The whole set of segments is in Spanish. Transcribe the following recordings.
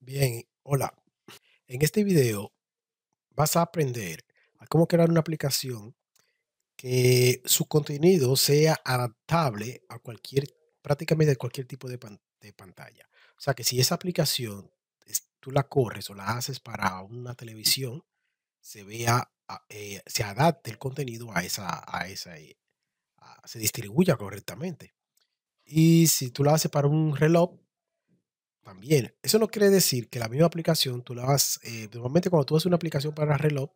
Bien, hola. En este video vas a aprender a cómo crear una aplicación que su contenido sea adaptable a cualquier, prácticamente cualquier tipo de, pantalla. O sea que si esa aplicación tú la corres o la haces para una televisión, se vea, ah, eh, se adapte el contenido a esa, a esa, eh, se distribuya correctamente. Y si tú la haces para un reloj, también. Eso no quiere decir que la misma aplicación tú la vas, eh, normalmente cuando tú haces una aplicación para reloj,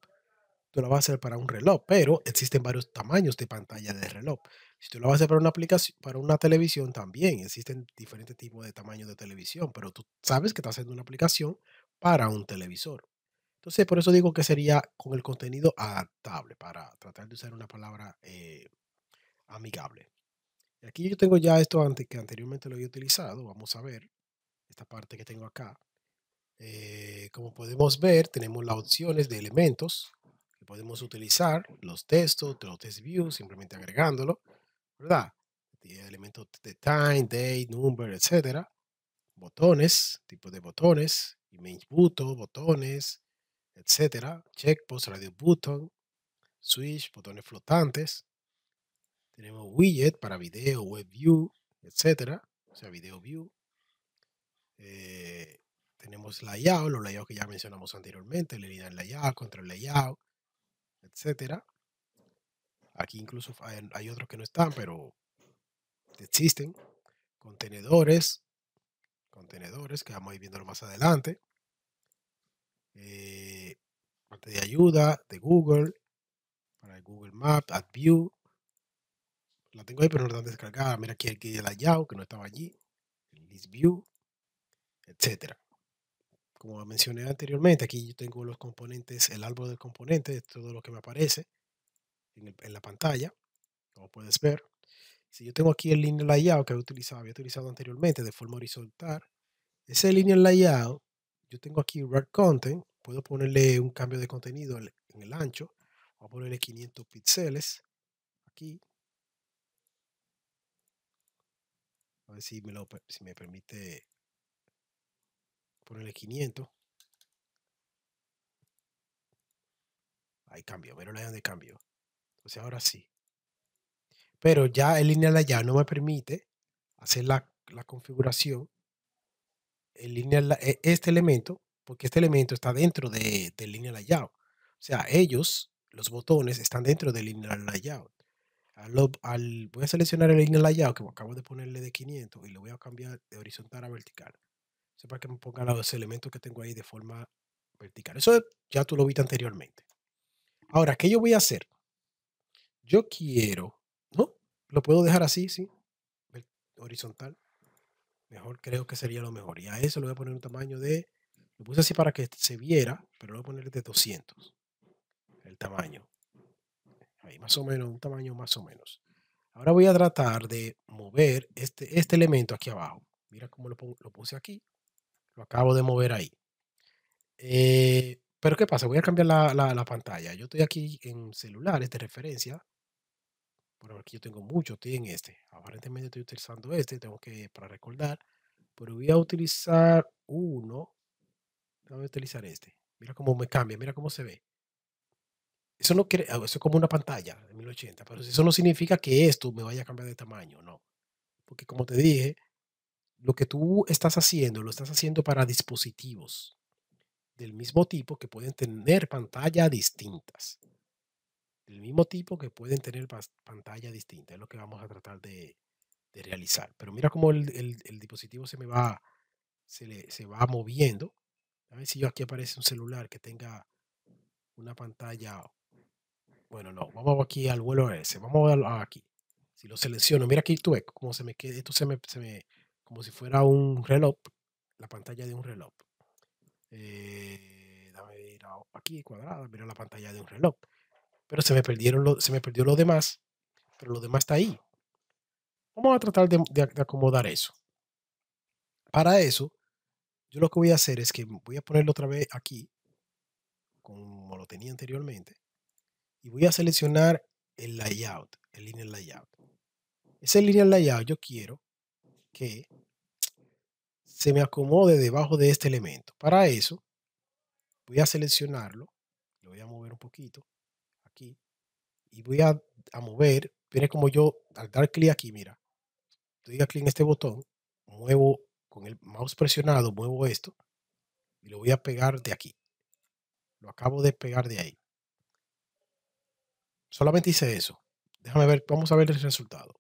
tú la vas a hacer para un reloj, pero existen varios tamaños de pantalla de reloj. Si tú la vas a hacer para una aplicación, para una televisión también, existen diferentes tipos de tamaños de televisión, pero tú sabes que estás haciendo una aplicación para un televisor. Entonces, por eso digo que sería con el contenido adaptable, para tratar de usar una palabra eh, amigable. Aquí yo tengo ya esto antes que anteriormente lo había utilizado. Vamos a ver parte que tengo acá. Eh, como podemos ver, tenemos las opciones de elementos que podemos utilizar, los textos, los test views, simplemente agregándolo, ¿verdad? Elementos de time, date, number, etcétera. Botones, tipo de botones, image button, botones, etcétera. post radio button, switch, botones flotantes. Tenemos widget para video, web view, etcétera. O sea, video view. Eh, tenemos layout, los layouts que ya mencionamos anteriormente, el la layout, control layout, etc Aquí incluso hay, otros que no están, pero existen. Contenedores, contenedores que vamos a ir viendo más adelante. Eh, parte de ayuda de Google, para el Google Maps, view La tengo ahí, pero no la están descargada. Mira aquí, aquí el layout que no estaba allí. list view, etcétera. Como mencioné anteriormente, aquí yo tengo los componentes, el árbol de componentes, todo lo que me aparece en, la pantalla, como puedes ver. Si yo tengo aquí el linear layout que he utilizado, había utilizado anteriormente de forma horizontal, ese linear layout, yo tengo aquí red content, puedo ponerle un cambio de contenido en el ancho, voy a ponerle 500 píxeles aquí. A ver si me, lo, si me permite ponerle 500. Ahí cambio, pero la de cambio. Entonces ahora sí. Pero ya el lineal layout no me permite hacer la, configuración. El lineal, e, este elemento, porque este elemento está dentro de, del lineal layout. O sea, ellos, los botones, están dentro del lineal layout. Al, voy a seleccionar el lineal layout que acabo de ponerle de 500 y lo voy a cambiar de horizontal a vertical sepa que me ponga los elementos que tengo ahí de forma vertical. Eso ya tú lo viste anteriormente. Ahora, ¿qué yo voy a hacer? Yo quiero, ¿no? Lo puedo dejar así, ¿sí? Horizontal. Mejor creo que sería lo mejor. Y a eso le voy a poner un tamaño de, lo puse así para que se viera, pero lo voy a poner de 200. El tamaño. Ahí más o menos, un tamaño más o menos. Ahora voy a tratar de mover este, este elemento aquí abajo. Mira cómo lo, lo puse aquí acabo de mover ahí. Eh, pero ¿qué pasa? Voy a cambiar la, pantalla. Yo estoy aquí en celulares de referencia. por aquí yo tengo mucho, estoy en este. Aparentemente estoy utilizando este, tengo que para recordar. Pero voy a utilizar uno. Voy a utilizar este. Mira cómo me cambia, mira cómo se ve. Eso no quiere, ah, eso es como una pantalla de 1080, pero eso no significa que esto me vaya a cambiar de tamaño, no. Porque como te dije, lo que tú estás haciendo lo estás haciendo para dispositivos del mismo tipo que pueden tener pantallas distintas. Del mismo tipo que pueden tener pantalla distintas. Es lo que vamos a tratar de, realizar. Pero mira cómo el, dispositivo se me va, se, va moviendo. A ver si yo aquí aparece un celular que tenga una pantalla. Bueno, no, vamos aquí al vuelo ese. Vamos a, aquí. Si lo selecciono, mira aquí tú eco. cómo se me queda. Esto se me como si fuera un reloj, la pantalla de un reloj. Eh, dame ir aquí, cuadrada, mira la pantalla de un reloj. Pero se me, perdieron se me perdió lo demás, pero lo demás está ahí. Vamos a tratar de, de acomodar eso. Para eso, yo lo que voy a hacer es que voy a ponerlo otra vez aquí, como lo tenía anteriormente, y voy a seleccionar el layout, el linear layout. Ese linear layout yo quiero que se me acomode debajo de este elemento. Para eso, voy a seleccionarlo, lo voy a mover un poquito aquí y voy a, mover. Viene como yo, al dar clic aquí, mira, doy clic en este botón, muevo con el mouse presionado, muevo esto y lo voy a pegar de aquí. Lo acabo de pegar de ahí. Solamente hice eso. Déjame ver, vamos a ver el resultado.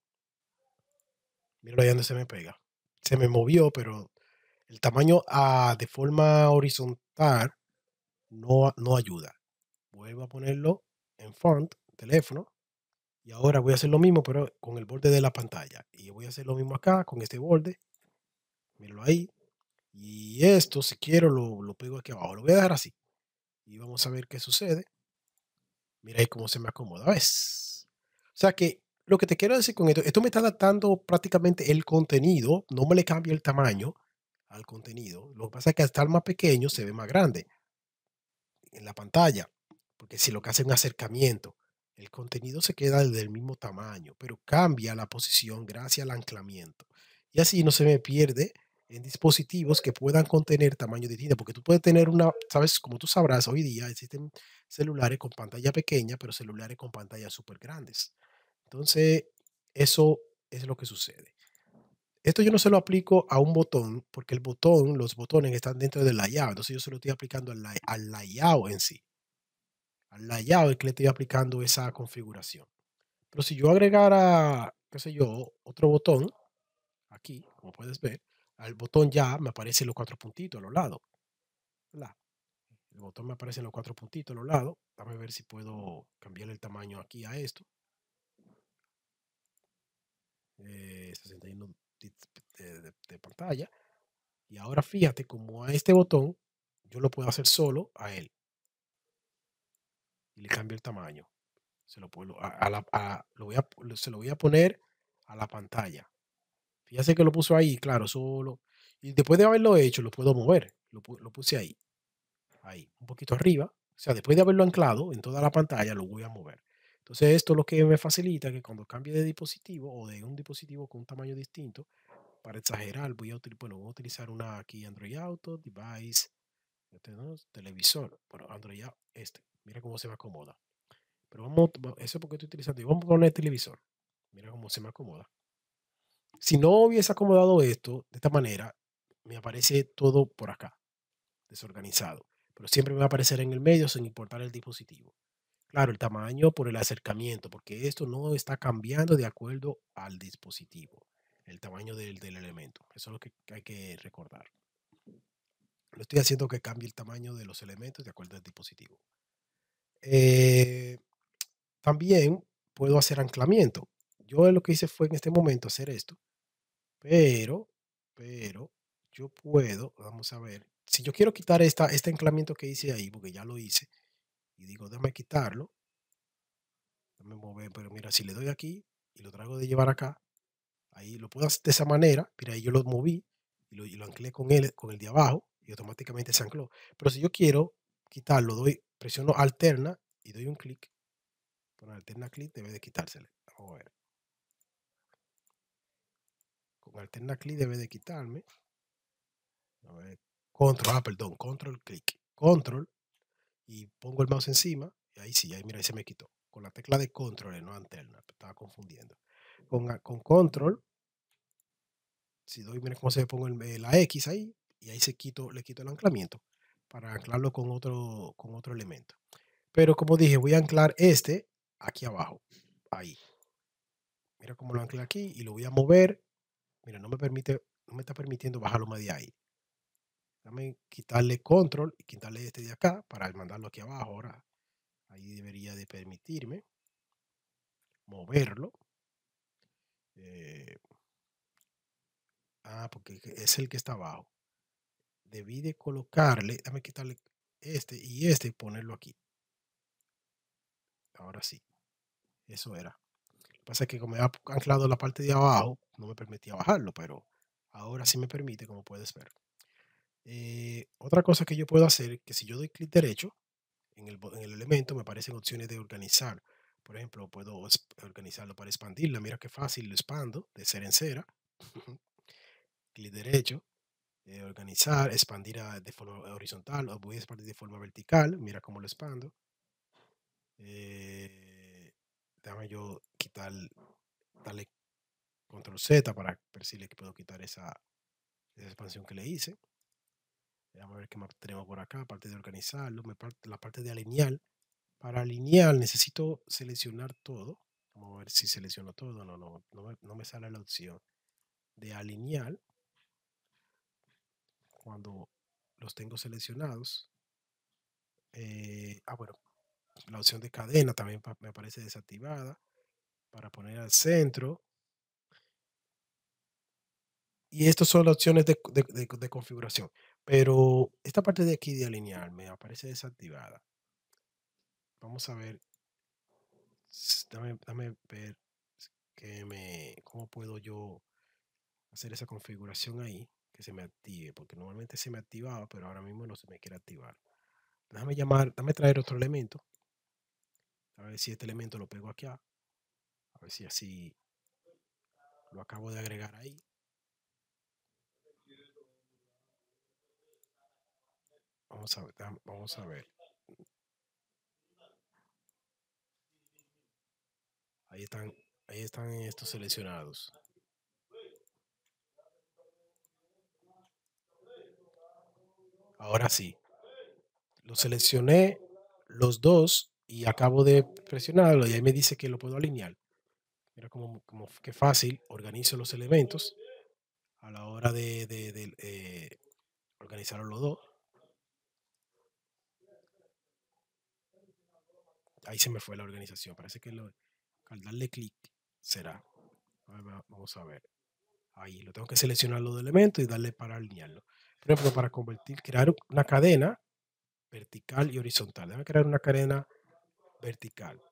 Mira ahí donde se me pega. Se me movió, pero el tamaño ah, de forma horizontal no, no ayuda. Vuelvo a ponerlo en font, teléfono, y ahora voy a hacer lo mismo, pero con el borde de la pantalla. Y voy a hacer lo mismo acá, con este borde. Míralo ahí. Y esto, si quiero, lo, lo pego aquí abajo. Lo voy a dejar así. Y vamos a ver qué sucede. Mira ahí cómo se me acomoda. ¿Ves? O sea que lo que te quiero decir con esto, esto me está adaptando prácticamente el contenido. No me le cambia el tamaño al contenido. Lo que pasa es que al estar más pequeño se ve más grande en la pantalla, porque si lo que hace es un acercamiento, el contenido se queda del mismo tamaño, pero cambia la posición gracias al anclamiento. Y así no se me pierde en dispositivos que puedan contener tamaños distintos, porque tú puedes tener una, sabes, como tú sabrás, hoy día existen celulares con pantalla pequeña, pero celulares con pantallas súper grandes. Entonces, eso es lo que sucede. Esto yo no se lo aplico a un botón, porque el botón, los botones están dentro del layout. Entonces yo se lo estoy aplicando al, al layout en sí. Al layout es que le estoy aplicando esa configuración. Pero si yo agregara, qué sé yo, otro botón, aquí, como puedes ver, al botón ya me aparecen los cuatro puntitos a los lados. El botón me aparece en los cuatro puntitos a los lados. Dame a ver si puedo cambiar el tamaño aquí a esto. Eh, de, pantalla. Y ahora fíjate como a este botón yo lo puedo hacer solo a él. Y le cambio el tamaño. Se lo, puedo, a, la, a, lo voy a, se lo voy a poner a la pantalla. Fíjate que lo puso ahí, claro, solo. Y después de haberlo hecho, lo puedo mover. Lo, lo puse ahí. Ahí, un poquito arriba. O sea, después de haberlo anclado en toda la pantalla, lo voy a mover. Entonces esto es lo que me facilita que cuando cambie de dispositivo o de un dispositivo con un tamaño distinto, para exagerar, voy a, bueno, voy a utilizar una aquí Android Auto, Device, este, televisor, bueno, Android Auto, este, mira cómo se me acomoda. Pero vamos, eso es porque estoy utilizando, y vamos a poner el televisor, mira cómo se me acomoda. Si no hubiese acomodado esto de esta manera, me aparece todo por acá, desorganizado. Pero siempre me va a aparecer en el medio sin importar el dispositivo. Claro, el tamaño por el acercamiento, porque esto no está cambiando de acuerdo al dispositivo, el tamaño del, elemento. Eso es lo que hay que recordar. Lo estoy haciendo que cambie el tamaño de los elementos de acuerdo al dispositivo. Eh, también puedo hacer anclamiento. Yo lo que hice fue en este momento hacer esto, pero, pero yo puedo, vamos a ver, si yo quiero quitar esta, este anclamiento que hice ahí, porque ya lo hice, y digo, déjame quitarlo, déjame mover, pero mira, si le doy aquí y lo traigo de llevar acá, ahí lo puedo hacer de esa manera, mira, ahí yo lo moví y lo, anclé con el, con el de abajo y automáticamente se ancló. Pero si yo quiero quitarlo, doy, presiono alterna y doy un clic, con alterna clic debe de quitársele. Vamos a ver. Con alterna clic debe de quitarme. A ver, control, ah, perdón, control clic. Control y pongo el mouse encima, y ahí sí, ahí mira, ahí se me quitó. Con la tecla de control, no antena, estaba confundiendo. Con, con control, si doy, mira cómo se pongo la X ahí, y ahí se quito, le quito el anclamiento para anclarlo con otro, con otro elemento. Pero como dije, voy a anclar este aquí abajo, ahí. Mira cómo lo anclé aquí y lo voy a mover. Mira, no me permite, no me está permitiendo bajarlo más de ahí quitarle control y quitarle este de acá para mandarlo aquí abajo. Ahora ahí debería de permitirme moverlo. Eh, ah, porque es el que está abajo. Debí de colocarle, déjame quitarle este y este y ponerlo aquí. Ahora sí, eso era. Lo que pasa es que como he anclado la parte de abajo, no me permitía bajarlo, pero ahora sí me permite, como puedes ver. Eh, otra cosa que yo puedo hacer, que si yo doy clic derecho en el, elemento, me aparecen opciones de organizar. Por ejemplo, puedo organizarlo para expandirla. Mira qué fácil, lo expando de ser en cera. clic derecho, eh, organizar, expandir de forma horizontal o voy a expandir de forma vertical. Mira cómo lo expando. Eh, yo quitar, darle control Z para ver si le puedo quitar esa expansión que le hice. Vamos a ver qué más tenemos por acá, aparte de organizarlo, la parte de alinear. Para alinear necesito seleccionar todo. Vamos a ver si selecciono todo. No, no, no, me sale la opción de alinear. Cuando los tengo seleccionados. Eh, ah, bueno, la opción de cadena también me aparece desactivada para poner al centro. Y estas son las opciones de configuración. Pero esta parte de aquí de alinear me aparece desactivada. Vamos a ver. Dame, ver que me, cómo puedo yo hacer esa configuración ahí que se me active, porque normalmente se me activaba, pero ahora mismo no se me quiere activar. Déjame llamar, déjame traer otro elemento. A ver si este elemento lo pego aquí. A ver si así lo acabo de agregar ahí. Vamos a ver, vamos a ver. Ahí están, ahí están estos seleccionados. Ahora sí. Lo seleccioné los dos y acabo de presionarlo y ahí me dice que lo puedo alinear. Mira como, como que fácil, organizo los elementos a la hora de, de, eh, organizar los dos. ahí se me fue la organización. Parece que lo, al darle clic será. Ah, vamos a ver. Ahí lo tengo que seleccionar los elementos y darle para alinearlo. Por ejemplo, para convertir, crear una cadena vertical y horizontal. Debe crear una cadena vertical.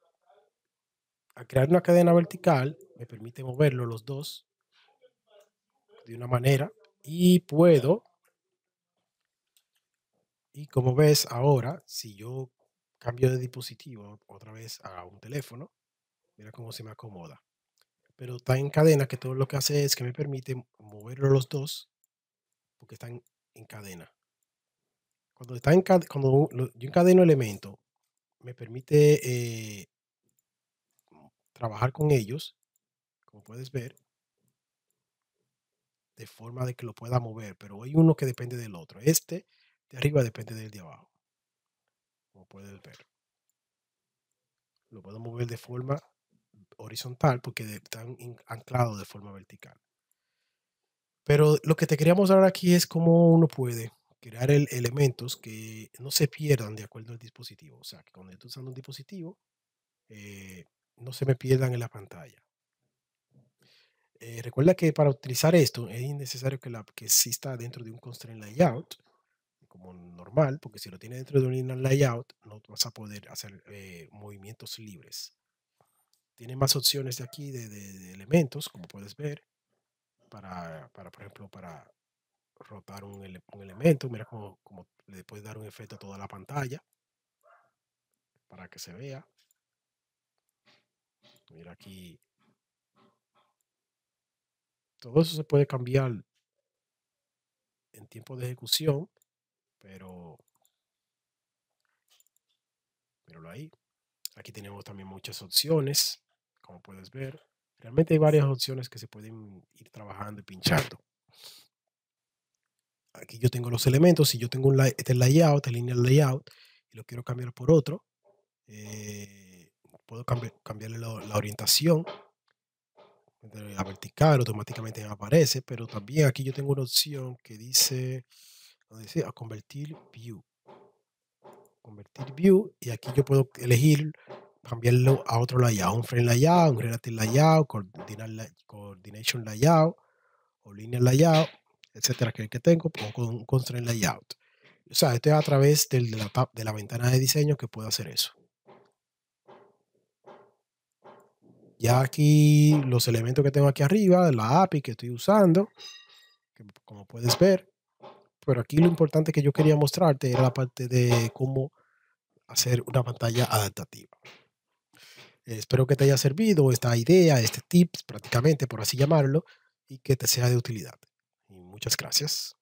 Al crear una cadena vertical, me permite moverlo los dos de una manera y puedo. Y como ves ahora, si yo Cambio de dispositivo otra vez a un teléfono. Mira cómo se me acomoda. Pero está en cadena que todo lo que hace es que me permite mover los dos porque están en cadena. Cuando, está en, cadena cuando yo encadeno elementos, me permite eh, trabajar con ellos, como puedes ver, de forma de que lo pueda mover, pero hay uno que depende del otro. Este de arriba depende del de abajo como puedes ver. Lo puedo mover de forma horizontal porque están anclados de forma vertical. Pero lo que te quería mostrar aquí es cómo uno puede crear el elementos que no se pierdan de acuerdo al dispositivo. O sea, que cuando estoy usando un dispositivo, eh, no se me pierdan en la pantalla. Eh, recuerda que para utilizar esto es innecesario que, la, que exista dentro de un constraint layout normal, porque si lo tienes dentro de un inner layout, no vas a poder hacer eh, movimientos libres. Tiene más opciones de aquí de, elementos, como puedes ver, para, para, por ejemplo, para rotar un, elemento. Mira como cómo le puedes dar un efecto a toda la pantalla para que se vea. Mira aquí. Todo eso se puede cambiar en tiempo de ejecución pero pero ahí. Aquí tenemos también muchas opciones, como puedes ver. Realmente hay varias opciones que se pueden ir trabajando y pinchando. Aquí yo tengo los elementos. Si yo tengo un este layout, el linear layout, y lo quiero cambiar por otro, eh, puedo cambiarle la, orientación la vertical automáticamente aparece, pero también aquí yo tengo una opción que dice a convertir view. Convertir view y aquí yo puedo elegir cambiarlo a otro layout, un frame layout, un relative layout, coordination layout o linear layout, etcétera, que, que tengo, pongo un constraint layout. O sea, esto es a través de, la, de la ventana de diseño que puedo hacer eso. Ya aquí los elementos que tengo aquí arriba, de la API que estoy usando, como puedes ver, pero aquí lo importante que yo quería mostrarte era la parte de cómo hacer una pantalla adaptativa. Espero que te haya servido esta idea, este tips prácticamente, por así llamarlo, y que te sea de utilidad. muchas gracias.